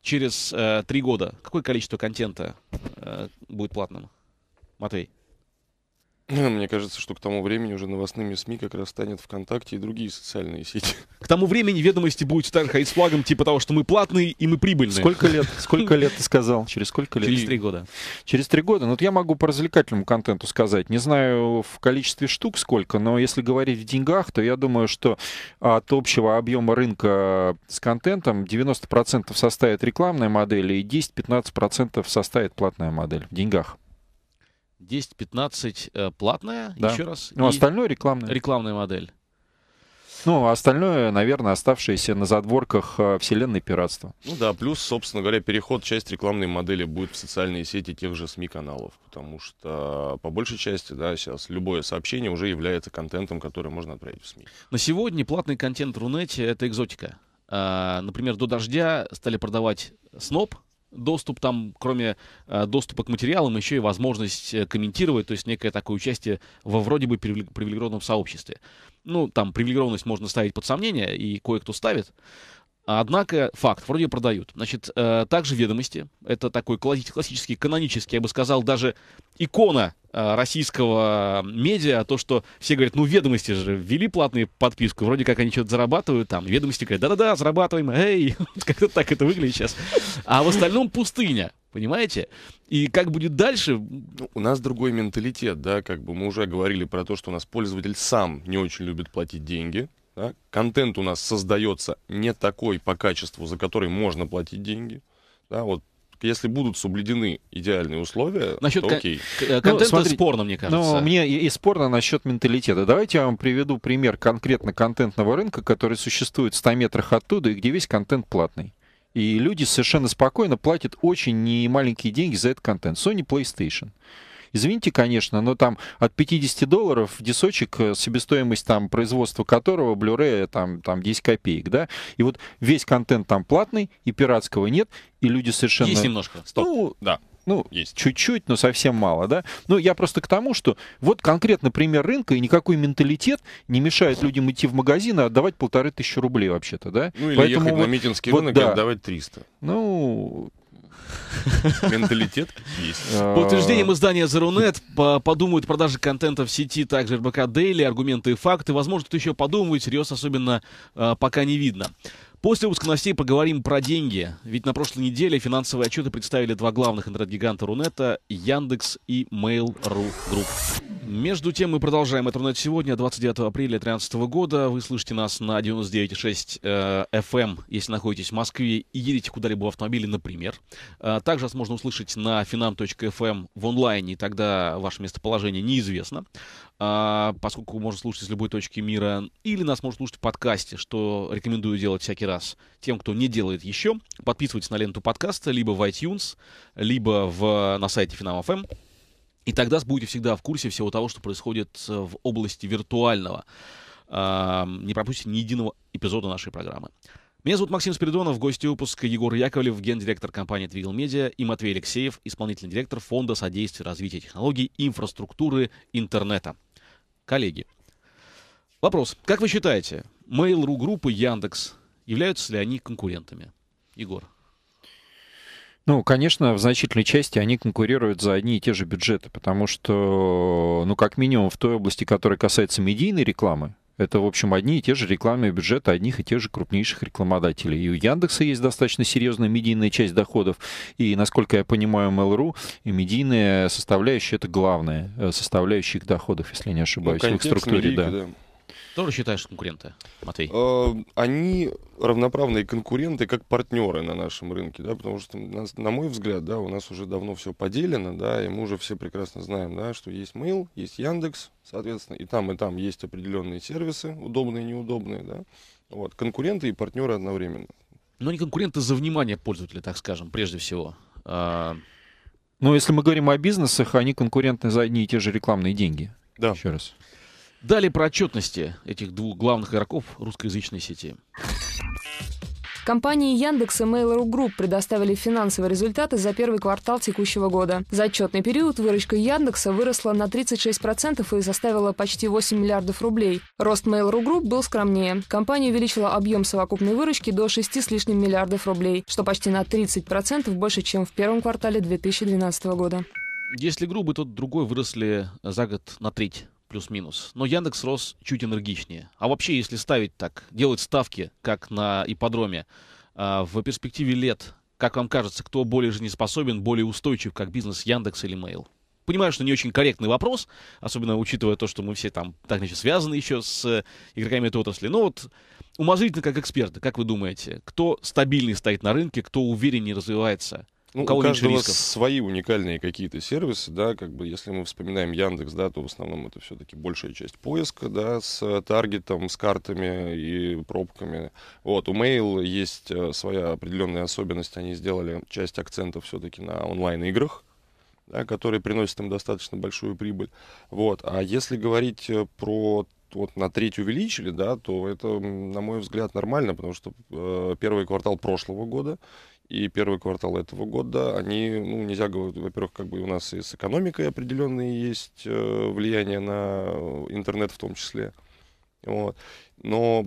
через э, три года какое количество контента э, будет платным? Матвей. Ну, мне кажется, что к тому времени уже новостными СМИ как раз станет ВКонтакте и другие социальные сети. К тому времени ведомости будут ходить с флагом типа того, что мы платные и мы прибыльные. Сколько лет? Сколько лет ты сказал? Через сколько лет? Через три года. Через три года. Ну, вот я могу по развлекательному контенту сказать. Не знаю в количестве штук сколько, но если говорить в деньгах, то я думаю, что от общего объема рынка с контентом 90% составит рекламная модель и 10-15% составит платная модель в деньгах. 10-15 э, платная, да. еще раз. Ну, остальное рекламная. Рекламная модель. Ну, остальное, наверное, оставшееся на задворках э, вселенной пиратства. Ну да, плюс, собственно говоря, переход, часть рекламной модели будет в социальные сети тех же СМИ-каналов, потому что э, по большей части, да, сейчас любое сообщение уже является контентом, который можно отправить в СМИ. На сегодня платный контент Рунете — это экзотика. А, например, до дождя стали продавать сноп, доступ там, кроме э, доступа к материалам, еще и возможность э, комментировать, то есть некое такое участие во вроде бы привилегированном сообществе. Ну, там привилегированность можно ставить под сомнение, и кое-кто ставит. Однако факт, вроде продают. Значит, э, также ведомости, это такой классический, канонический, я бы сказал, даже икона Э, российского медиа, то, что все говорят, ну, ведомости же ввели платные подписку, вроде как они что-то зарабатывают там, ведомости говорят, да-да-да, зарабатываем, эй, (laughs) как-то так это выглядит сейчас. А в остальном пустыня, понимаете? И как будет дальше? Ну, у нас другой менталитет, да, как бы мы уже говорили про то, что у нас пользователь сам не очень любит платить деньги, да? контент у нас создается не такой по качеству, за который можно платить деньги, да, вот если будут соблюдены идеальные условия, насчет то окей. Э, контента ну, спорно, мне кажется. Ну, мне и, и спорно насчет менталитета. Давайте я вам приведу пример конкретно контентного рынка, который существует в 100 метрах оттуда, и где весь контент платный. И люди совершенно спокойно платят очень немаленькие деньги за этот контент. Sony PlayStation извините, конечно, но там от 50 долларов десочек э, себестоимость там производства которого Blu-ray там, там 10 копеек, да, и вот весь контент там платный, и пиратского нет, и люди совершенно... Есть немножко, стоп, ну, да. Ну, есть. чуть-чуть, но совсем мало, да? Ну, я просто к тому, что вот конкретно пример рынка, и никакой менталитет не мешает людям идти в магазин и отдавать полторы тысячи рублей вообще-то, да? Ну, или Поэтому ехать вот, на митинский вот, рынок да. и отдавать 300. Ну, Менталитет есть. Э, по утверждениям издания Зарунет подумают продажи контента в сети также РБК Дейли, аргументы и факты. Возможно, тут еще подумают, серьез особенно э, пока не видно. После выпуска новостей поговорим про деньги. Ведь на прошлой неделе финансовые отчеты представили два главных интернет-гиганта Рунета, Яндекс и Mail.ru Group. Между тем мы продолжаем Этернет сегодня, 29 апреля 2013 года. Вы слышите нас на 99.6 э, FM, эм, если находитесь в Москве и едете куда-либо в автомобиле, например. Э, также нас можно услышать на finam.fm эм в онлайне, тогда ваше местоположение неизвестно, э, поскольку можно слушать с любой точки мира. Или нас можно слушать в подкасте, что рекомендую делать всякий раз тем, кто не делает еще. Подписывайтесь на ленту подкаста либо в iTunes, либо в, на сайте finam.fm. И тогда будете всегда в курсе всего того, что происходит э, в области виртуального. Не пропустите ни единого эпизода нашей программы. Меня зовут Максим Спиридонов, гости выпуска Егор Яковлев, гендиректор компании Twiggle Media и Матвей Алексеев, исполнительный директор Фонда содействия развития технологий и инфраструктуры интернета. Коллеги, вопрос. Как вы считаете, Mail.ru группы Яндекс являются ли они конкурентами? Егор. Ну, конечно, в значительной части они конкурируют за одни и те же бюджеты, потому что, ну, как минимум в той области, которая касается медийной рекламы, это, в общем, одни и те же рекламные бюджеты одних и тех же крупнейших рекламодателей. И у Яндекса есть достаточно серьезная медийная часть доходов. И, насколько я понимаю, Mail.ru и медийная составляющая — это главная э, составляющая их доходов, если не ошибаюсь, ну, в их ну, структуре. Медийка, да. да. Тоже считаешь конкуренты, Матвей? Э, они равноправные конкуренты, как партнеры на нашем рынке, да, потому что, на мой взгляд, да, у нас уже давно все поделено, да, и мы уже все прекрасно знаем, да, что есть Mail, есть Яндекс, соответственно, и там, и там есть определенные сервисы, удобные, неудобные, да, вот, конкуренты и партнеры одновременно. Но не конкуренты за внимание пользователя, так скажем, прежде всего. А Но ну, если мы говорим о бизнесах, они конкурентны за одни и те же рекламные деньги. Да. Еще раз. Дали про отчетности этих двух главных игроков русскоязычной сети. Компании Яндекс и Mail.ru Group предоставили финансовые результаты за первый квартал текущего года. За отчетный период выручка Яндекса выросла на 36% и составила почти 8 миллиардов рублей. Рост Mail.ru Group был скромнее. Компания увеличила объем совокупной выручки до 6 с лишним миллиардов рублей, что почти на 30% больше, чем в первом квартале 2012 года. Если грубо, то другой выросли за год на треть плюс-минус. Но Яндекс рос чуть энергичнее. А вообще, если ставить так, делать ставки, как на ипподроме, а, в перспективе лет, как вам кажется, кто более жизнеспособен, более устойчив, как бизнес Яндекс или Mail? Понимаю, что не очень корректный вопрос, особенно учитывая то, что мы все там так значит, связаны еще с э, игроками этой отрасли. Но вот умозрительно как эксперты, как вы думаете, кто стабильный стоит на рынке, кто увереннее развивается – ну, у кого у каждого рисков. свои уникальные какие-то сервисы, да, как бы, если мы вспоминаем Яндекс, да, то в основном это все-таки большая часть поиска, да, с э, таргетом, с картами и пробками. Вот, у Mail есть э, своя определенная особенность, они сделали часть акцента все-таки на онлайн-играх, да, которые приносят им достаточно большую прибыль. Вот, а если говорить э, про вот на треть увеличили, да, то это, на мой взгляд, нормально, потому что э, первый квартал прошлого года и первый квартал этого года, они, ну, нельзя говорить, во-первых, как бы у нас и с экономикой определенные есть э, влияние на э, интернет в том числе. Вот. Но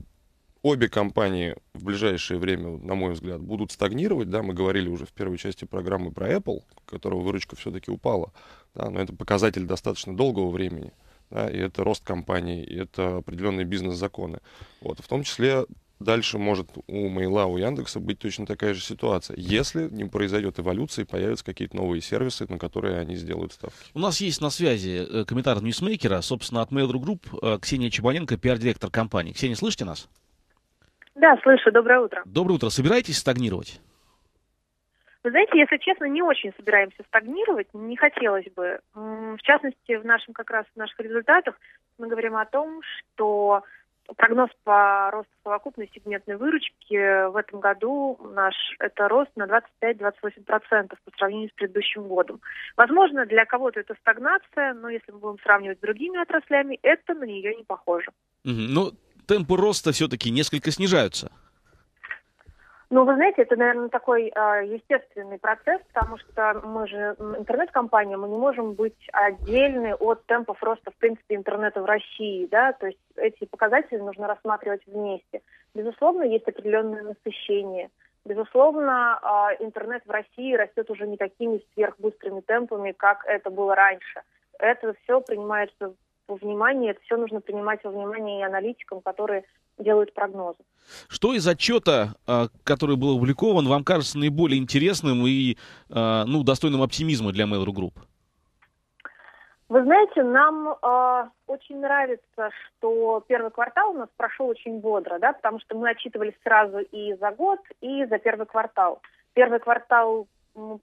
обе компании в ближайшее время, на мой взгляд, будут стагнировать. Да, мы говорили уже в первой части программы про Apple, которого выручка все-таки упала. Да, но это показатель достаточно долгого времени. Да, и это рост компании, и это определенные бизнес-законы. Вот, в том числе Дальше может у Мейла, у Яндекса быть точно такая же ситуация, если не произойдет эволюция и появятся какие-то новые сервисы, на которые они сделают ставки. У нас есть на связи э, комментарий ньюсмейкера, собственно, от Mail.ru Group, э, Ксения Чебаненко, пиар-директор компании. Ксения, слышите нас? Да, слышу. Доброе утро. Доброе утро. Собираетесь стагнировать? Вы знаете, если честно, не очень собираемся стагнировать, не хотелось бы. В частности, в нашем как раз в наших результатах мы говорим о том, что Прогноз по росту совокупной сегментной выручки в этом году наш это рост на 25-28% по сравнению с предыдущим годом. Возможно, для кого-то это стагнация, но если мы будем сравнивать с другими отраслями, это на нее не похоже. Mm-hmm. Ну, темпы роста все-таки несколько снижаются. Ну, вы знаете, это, наверное, такой э, естественный процесс, потому что мы же интернет-компания, мы не можем быть отдельны от темпов роста, в принципе, интернета в России, да, то есть эти показатели нужно рассматривать вместе. Безусловно, есть определенное насыщение. Безусловно, э, интернет в России растет уже не такими сверхбыстрыми темпами, как это было раньше. Это все принимается во внимание, это все нужно принимать во внимание и аналитикам, которые делают прогнозы. Что из отчета, а, который был опубликован, вам кажется наиболее интересным и а, ну, достойным оптимизма для Mail.ru Group? Вы знаете, нам э, очень нравится, что первый квартал у нас прошел очень бодро, да, потому что мы отчитывались сразу и за год, и за первый квартал. Первый квартал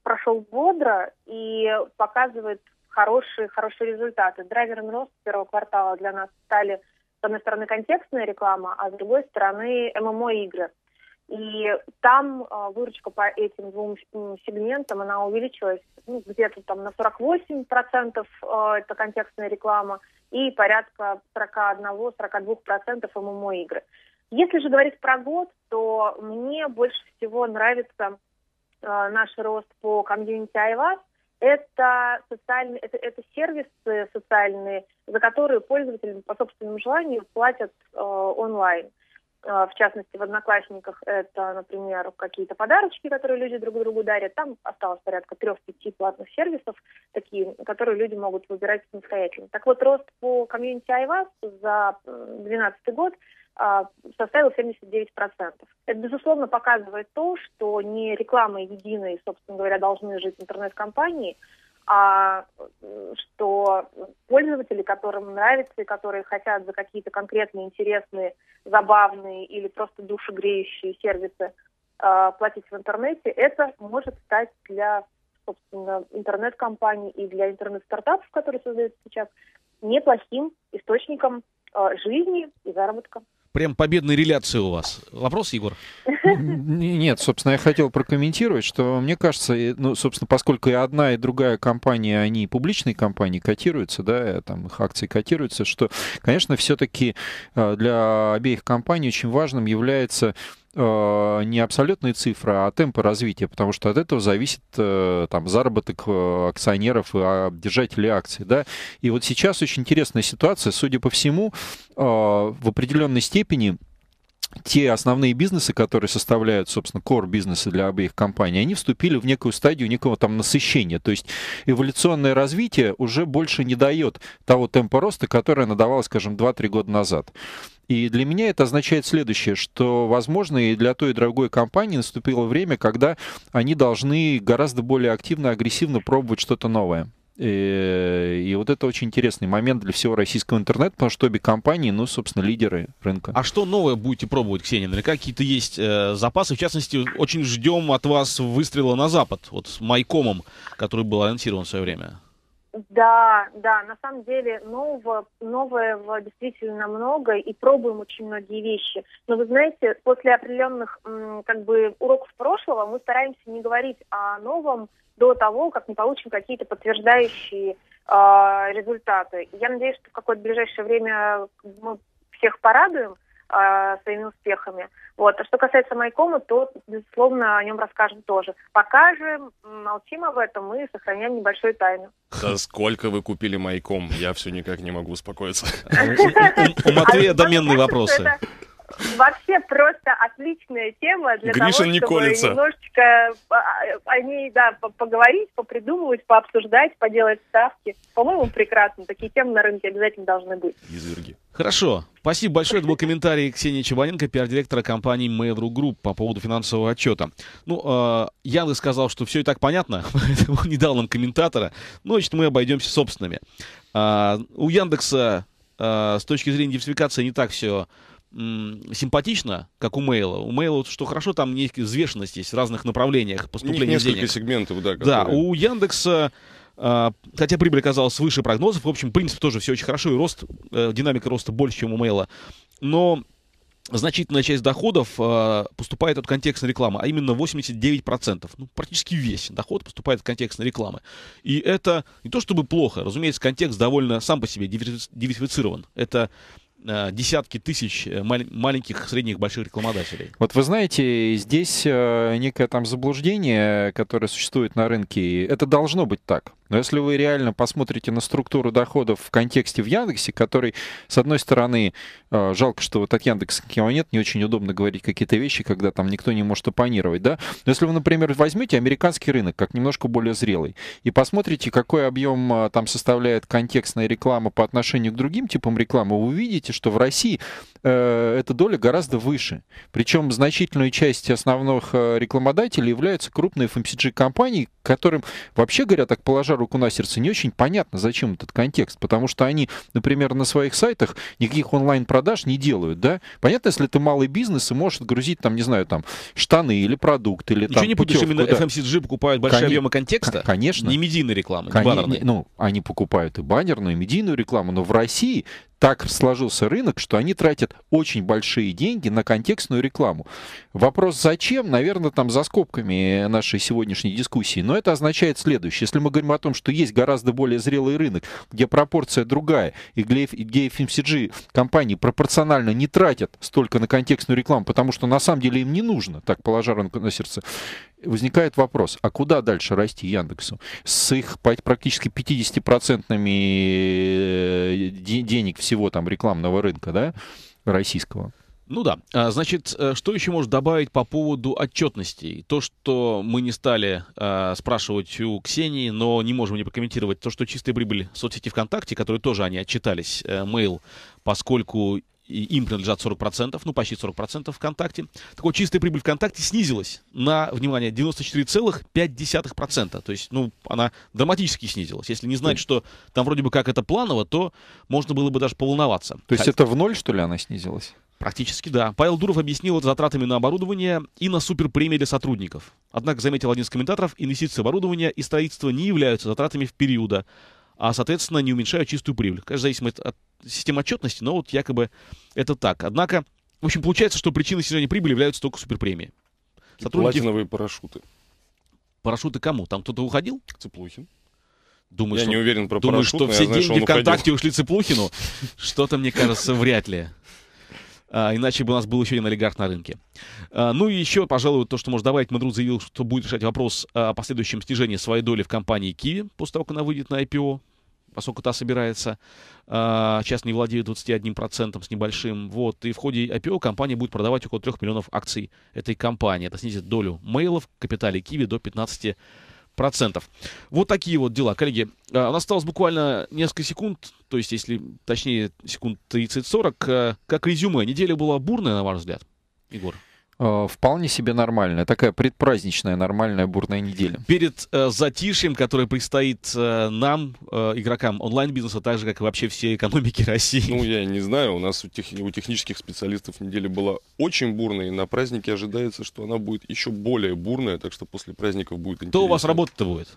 прошел бодро и показывает хорошие, хорошие результаты. Драйвером роста первого квартала для нас стали, с одной стороны, контекстная реклама, а с другой стороны, ММО-игры. Эм эм и там э, выручка по этим двум сегментам, она увеличилась ну, где-то там на 48%, процентов э, это контекстная реклама, и порядка 41-42% ММО-игры. Эм Если же говорить про год, то мне больше всего нравится э, наш рост по комьюнити Айвас, это социальные, это, это сервисы социальные, за которые пользователи по собственному желанию платят э, онлайн. Э, в частности, в Одноклассниках это, например, какие-то подарочки, которые люди друг другу дарят. Там осталось порядка трех-пяти платных сервисов, такие, которые люди могут выбирать самостоятельно. Так вот, рост по комьюнити Айвас за 2012 год – а, составил 79%. Это, безусловно, показывает то, что не рекламой единой, собственно говоря, должны жить интернет-компании, а что пользователи, которым нравится и которые хотят за какие-то конкретные, интересные, забавные или просто душегреющие сервисы а, платить в интернете, это может стать для, собственно, интернет-компаний и для интернет-стартапов, которые создаются сейчас, неплохим источником а, жизни и заработка прям победной реляции у вас. Вопрос, Егор? Нет, собственно, я хотел прокомментировать, что мне кажется, ну, собственно, поскольку и одна, и другая компания, они публичные компании котируются, да, там их акции котируются, что, конечно, все-таки а, для обеих компаний очень важным является Э, не абсолютные цифры, а темпы развития, потому что от этого зависит э, там, заработок э, акционеров и держателей акций. Да? И вот сейчас очень интересная ситуация. Судя по всему, в определенной степени те основные бизнесы, которые составляют, собственно, core бизнесы для обеих компаний, они вступили в некую стадию некого там насыщения. То есть эволюционное развитие уже больше не дает того темпа роста, который она давала, скажем, 2-3 года назад. И для меня это означает следующее, что, возможно, и для той и другой компании наступило время, когда они должны гораздо более активно, агрессивно пробовать что-то новое. Э, и, вот это очень интересный момент для всего российского интернета, потому что обе компании, ну, собственно, лидеры рынка. А что новое будете пробовать, Ксения? Наверняка какие-то есть э, запасы. В частности, очень ждем от вас выстрела на Запад, вот с Майкомом, который был анонсирован в свое время. Да, да, на самом деле нового, нового действительно много, и пробуем очень многие вещи. Но вы знаете, после определенных как бы уроков прошлого мы стараемся не говорить о новом до того, как мы получим какие-то подтверждающие э, результаты. Я надеюсь, что в какое-то ближайшее время мы всех порадуем, а, своими успехами. Вот. А что касается Майкома, то, безусловно, о нем расскажем тоже. Пока же молчим об этом и сохраняем небольшую тайну. За сколько вы купили Майком? Я все никак не могу успокоиться. А, у Матвея а доменные вопросы. Вообще просто отличная тема для Гришин того, не чтобы колется. немножечко а, о ней да, поговорить, попридумывать, пообсуждать, поделать ставки. По-моему, прекрасно. Такие темы на рынке обязательно должны быть. Изверги. Хорошо. Спасибо большое. Это был комментарий Ксении Чебаненко, пиар-директора компании Mail.ru Group по поводу финансового отчета. Ну, э, Яндекс сказал, что все и так понятно, (laughs) поэтому не дал нам комментатора. Ну, значит, мы обойдемся собственными. Э, у Яндекса э, с точки зрения диверсификации не так все симпатично, как у Мейла. У Мейла, вот, что хорошо, там есть взвешенность есть в разных направлениях поступления денег. несколько сегментов, да. Которые... Да, у Яндекса а, Хотя прибыль оказалась выше прогнозов, в общем, принцип тоже все очень хорошо, и рост, э, динамика роста больше, чем у Мейла. Но значительная часть доходов а, поступает от контекстной рекламы, а именно 89%. Ну, практически весь доход поступает от контекстной рекламы. И это не то чтобы плохо, разумеется, контекст довольно сам по себе диверсифицирован. Это Э, десятки тысяч э, маленьких, средних, больших рекламодателей. Вот вы знаете, здесь э, некое там заблуждение, которое существует на рынке, это должно быть так. Но если вы реально посмотрите на структуру доходов в контексте в Яндексе, который, с одной стороны, э, жалко, что вот от Яндекса его нет, не очень удобно говорить какие-то вещи, когда там никто не может оппонировать, да? Но если вы, например, возьмете американский рынок, как немножко более зрелый, и посмотрите, какой объем э, там составляет контекстная реклама по отношению к другим типам рекламы, вы увидите, что в России Э, эта доля гораздо выше. Причем значительную часть основных э, рекламодателей являются крупные FMCG-компании, эм которым, вообще говоря, так положа руку на сердце, не очень понятно, зачем этот контекст. Потому что они, например, на своих сайтах никаких онлайн-продаж не делают, да? Понятно, если ты малый бизнес и можешь грузить там, не знаю, там, штаны или продукт, или Ничего там не путешь. будешь, именно да. FMCG эм покупают большие Кон... объемы контекста? Конечно. Не медийной рекламы, Кон... не баннерной. Ну, они покупают и баннерную, и медийную рекламу, но в России так сложился рынок, что они тратят очень большие деньги на контекстную рекламу. Вопрос зачем, наверное, там за скобками нашей сегодняшней дискуссии. Но это означает следующее. Если мы говорим о том, что есть гораздо более зрелый рынок, где пропорция другая, и где FMCG компании пропорционально не тратят столько на контекстную рекламу, потому что на самом деле им не нужно, так положа руку на сердце, возникает вопрос, а куда дальше расти Яндексу? С их практически 50-процентными э, денег всего там рекламного рынка, да, российского? Ну да. А, значит, э, что еще можно добавить по поводу отчетностей? То, что мы не стали э, спрашивать у Ксении, но не можем не прокомментировать, то, что чистая прибыль соцсети ВКонтакте, которые тоже они отчитались, э, mail, поскольку и им принадлежат 40%, ну почти 40% ВКонтакте. Так вот, чистая прибыль ВКонтакте снизилась на, внимание, 94,5%. То есть, ну, она драматически снизилась. Если не знать, что там вроде бы как это планово, то можно было бы даже полуноваться. То есть это в ноль, что ли, она снизилась? Практически, да. Павел Дуров объяснил это затратами на оборудование и на суперпремии для сотрудников. Однако, заметил один из комментаторов, инвестиции в оборудование и строительство не являются затратами в периода а, соответственно, не уменьшаю чистую прибыль. Конечно, зависимо от системы отчетности, но вот якобы это так. Однако, в общем, получается, что причиной снижения прибыли являются только суперпремии. И типа Сотрудники... платиновые парашюты. Парашюты кому? Там кто-то уходил? Цеплухин. Думаю, я что, не уверен про думаю, что все знаю, деньги что ВКонтакте уходил. ушли Цеплухину. Что-то, мне кажется, вряд ли. А, иначе бы у нас был еще один олигарх на рынке. А, ну и еще, пожалуй, то, что может, добавить, Мадруд заявил, что будет решать вопрос о последующем снижении своей доли в компании Киви после того, как она выйдет на IPO поскольку та собирается, э, сейчас не владеет 21% с небольшим, вот, и в ходе IPO компания будет продавать около 3 миллионов акций этой компании. Это снизит долю мейлов в капитале Киви до 15%. Процентов. Вот такие вот дела. Коллеги, а, у нас осталось буквально несколько секунд, то есть, если точнее, секунд 30-40. А, как резюме, неделя была бурная, на ваш взгляд, Егор? Э, вполне себе нормальная, такая предпраздничная, нормальная, бурная неделя. Перед э, затишьем, которое предстоит э, нам, э, игрокам онлайн-бизнеса, так же, как и вообще всей экономике (laughs) России. Ну, я не знаю, у нас у, тех, у технических специалистов неделя была очень бурная, и на празднике ожидается, что она будет еще более бурная, так что после праздников будет интересно. Кто у вас работа-то будет?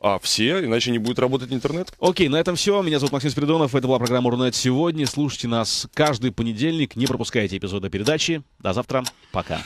а все, иначе не будет работать интернет. Окей, okay, на этом все. Меня зовут Максим Спиридонов. Это была программа «Рунет сегодня». Слушайте нас каждый понедельник. Не пропускайте эпизоды передачи. До завтра. Пока.